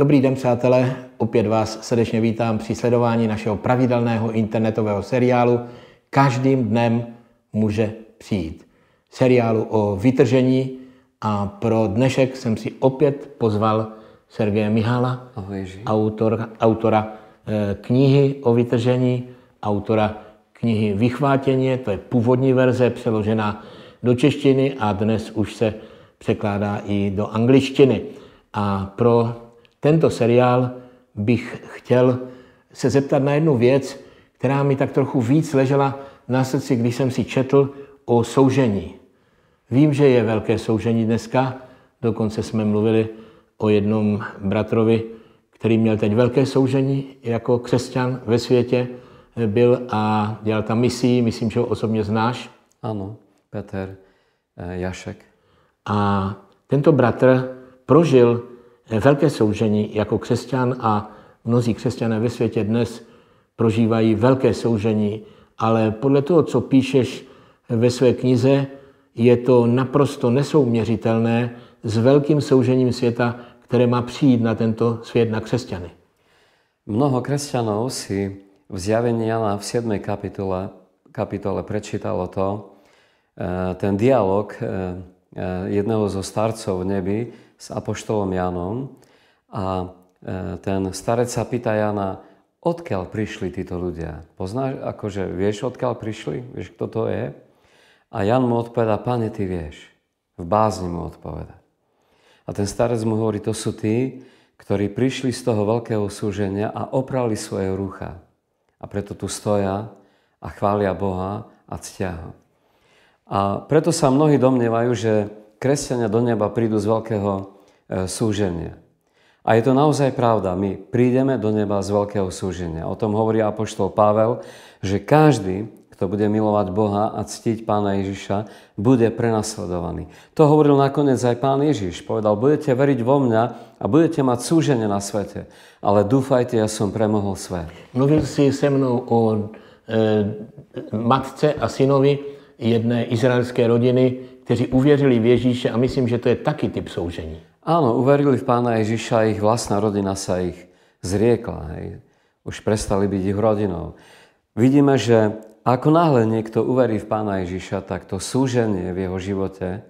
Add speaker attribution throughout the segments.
Speaker 1: Dobrý den, přátelé, opět vás srdečně vítám při sledování našeho pravidelného internetového seriálu Každým dnem může přijít. Seriálu o vytržení a pro dnešek jsem si opět pozval Sergeje Mihála, autor, autora eh, knihy o vytržení, autora knihy Vychvátěně, to je původní verze přeložená do češtiny a dnes už se překládá i do angličtiny. A pro tento seriál bych chtěl se zeptat na jednu věc, která mi tak trochu víc ležela na srdci, když jsem si četl o soužení. Vím, že je velké soužení dneska, dokonce jsme mluvili o jednom bratrovi, který měl teď velké soužení jako křesťan ve světě, byl a dělal tam misí, myslím, že ho osobně znáš. Ano, Petr eh, Jašek. A tento bratr prožil velké soužení jako křesťan a mnozí křesťané ve světě dnes prožívají velké soužení, ale podle toho, co píšeš ve své knize, je to naprosto nesouměřitelné s velkým soužením světa, které
Speaker 2: má přijít na tento svět, na křesťany. Mnoho křesťanů si v zjavení Jana v 7. kapitole, kapitole prečítalo to, eh, ten dialog eh, E, jedného zo starcov v nebi s apoštolom Janom a e, ten starec sa pýta Jana, odkiaľ prišli títo ľudia? Poznáš, akože vieš, odkiaľ prišli? Vieš, kto to je? A Jan mu odpovedá, pane, ty vieš. V bázni mu odpoveda. A ten starec mu hovorí, to sú tí, ktorí prišli z toho veľkého súženia a oprali svoje rucha. A preto tu stoja a chvália Boha a ctia ho. A preto sa mnohí domnievajú, že kresťania do neba prídu z veľkého e, súženia. A je to naozaj pravda. My prídeme do neba z veľkého súženia. O tom hovorí apoštol Pavel, že každý, kto bude milovať Boha a ctiť pána Ježiša, bude prenasledovaný. To hovoril nakoniec aj pán Ježiš. Povedal, budete veriť vo mňa a budete mať súženie na svete. Ale dúfajte, ja som premohol svet. Mluvil si se mnou o e, matce a synovi, jedné izraelské rodiny, kteří uvěřili v Ježíše a myslím, že to je taky typ soužení. Áno, uverili v pána Ježiša, ich vlastná rodina sa ich zriekla. Hej. Už prestali byť ich rodinou. Vidíme, že ako náhle niekto uverí v pána Ježíša, tak to súženie v jeho živote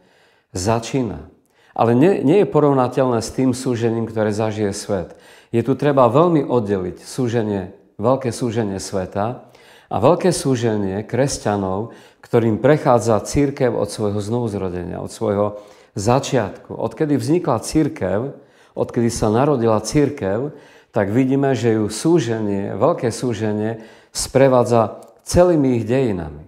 Speaker 2: začína. Ale nie, nie je porovnateľné s tým súžením, ktoré zažije svet. Je tu treba veľmi oddeliť súženie, veľké súženie sveta a veľké súženie kresťanov, ktorým prechádza církev od svojho znovuzrodenia, od svojho začiatku. Odkedy vznikla církev, odkedy sa narodila církev, tak vidíme, že ju súženie, veľké súženie sprevádza celými ich dejinami.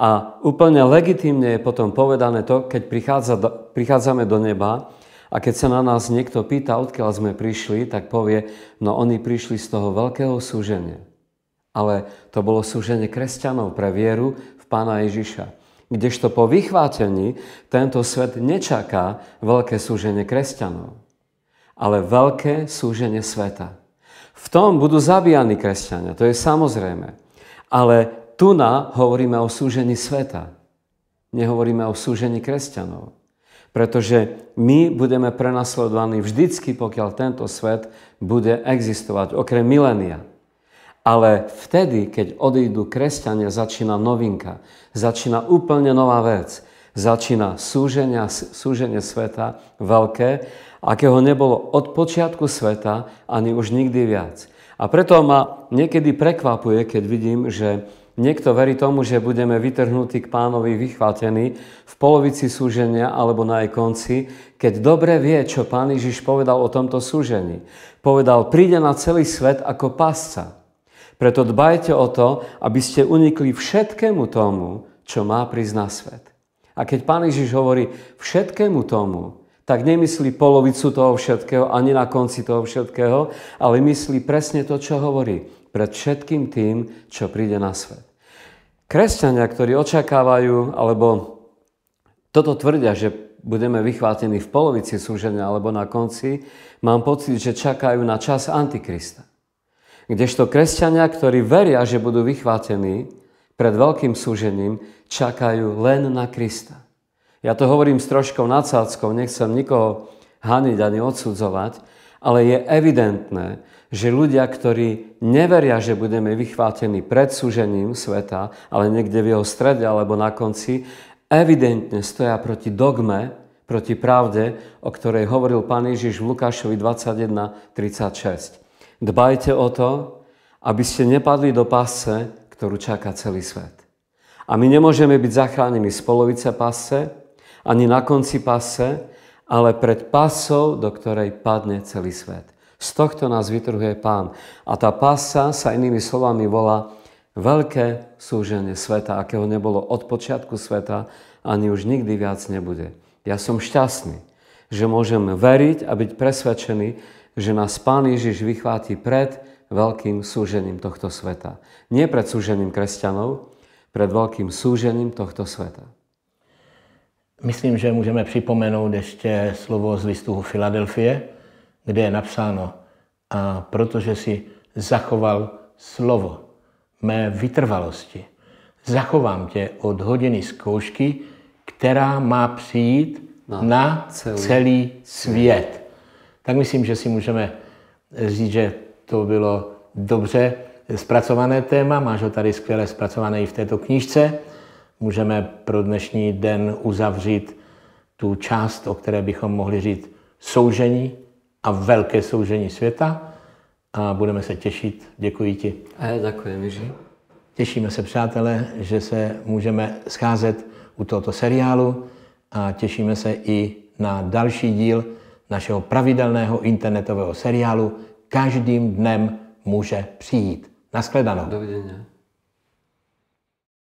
Speaker 2: A úplne legitimne je potom povedané to, keď prichádza, prichádzame do neba a keď sa na nás niekto pýta, odkiaľ sme prišli, tak povie, no oni prišli z toho veľkého súženia. Ale to bolo súženie kresťanov pre vieru v Pána Ježiša. Kdežto po vychvátení tento svet nečaká veľké súženie kresťanov, ale veľké súženie sveta. V tom budú zabíjani kresťania, to je samozrejme. Ale tu na hovoríme o súžení sveta. Nehovoríme o súžení kresťanov. Pretože my budeme prenasledovaní vždycky, pokiaľ tento svet bude existovať, okrem milénia. Ale vtedy, keď odídu kresťania, začína novinka, začína úplne nová vec. Začína súženia, súženie sveta veľké, akého nebolo od počiatku sveta ani už nikdy viac. A preto ma niekedy prekvapuje, keď vidím, že Niekto verí tomu, že budeme vytrhnutí k pánovi vychvátení v polovici súženia alebo na jej konci, keď dobre vie, čo pán Ježiš povedal o tomto súžení. Povedal, príde na celý svet ako pasca. Preto dbajte o to, aby ste unikli všetkému tomu, čo má prísť na svet. A keď Pán Ježiš hovorí všetkému tomu, tak nemyslí polovicu toho všetkého, ani na konci toho všetkého, ale myslí presne to, čo hovorí, pred všetkým tým, čo príde na svet. Kresťania, ktorí očakávajú, alebo toto tvrdia, že budeme vychvátení v polovici súženia alebo na konci, mám pocit, že čakajú na čas Antikrista. Kdežto kresťania, ktorí veria, že budú vychvátení pred veľkým súžením, čakajú len na Krista. Ja to hovorím s troškou nadsádzkou, nechcem nikoho haniť ani odsudzovať, ale je evidentné, že ľudia, ktorí neveria, že budeme vychvátení pred súžením sveta, ale niekde v jeho strede alebo na konci, evidentne stoja proti dogme, proti pravde, o ktorej hovoril pán Ježiš v Lukášovi 21.36. Dbajte o to, aby ste nepadli do pasce, ktorú čaká celý svet. A my nemôžeme byť zachránení z polovice pasce, ani na konci pasce, ale pred pasou, do ktorej padne celý svet. Z tohto nás vytrhuje pán. A tá pasa sa inými slovami volá veľké súženie sveta, akého nebolo od počiatku sveta, ani už nikdy viac nebude. Ja som šťastný, že môžem veriť a byť presvedčený, že nás Pán Ježiš vychváti pred veľkým súžením tohto sveta. Nie pred súžením kresťanov, pred veľkým súžením tohto sveta.
Speaker 1: Myslím, že můžeme připomenout ještě slovo z listu Filadelfie, kde je napsáno, a protože si zachoval slovo mé vytrvalosti, zachovám tě od hodiny zkoušky, která má přijít na, na celý, celý svět tak myslím, že si můžeme říct, že to bylo dobře zpracované téma. Máš ho tady skvěle zpracované i v této knížce. Můžeme pro dnešní den uzavřít tu část, o které bychom mohli říct soužení a velké soužení světa a budeme se těšit. Děkuji ti.
Speaker 2: A já děkuji,
Speaker 1: Jiří. Těšíme se, přátelé, že se můžeme scházet u tohoto seriálu a těšíme se i na další díl, našeho pravidelného internetového seriálu každým dnem může přijít. Naschledanou. Dovidenia.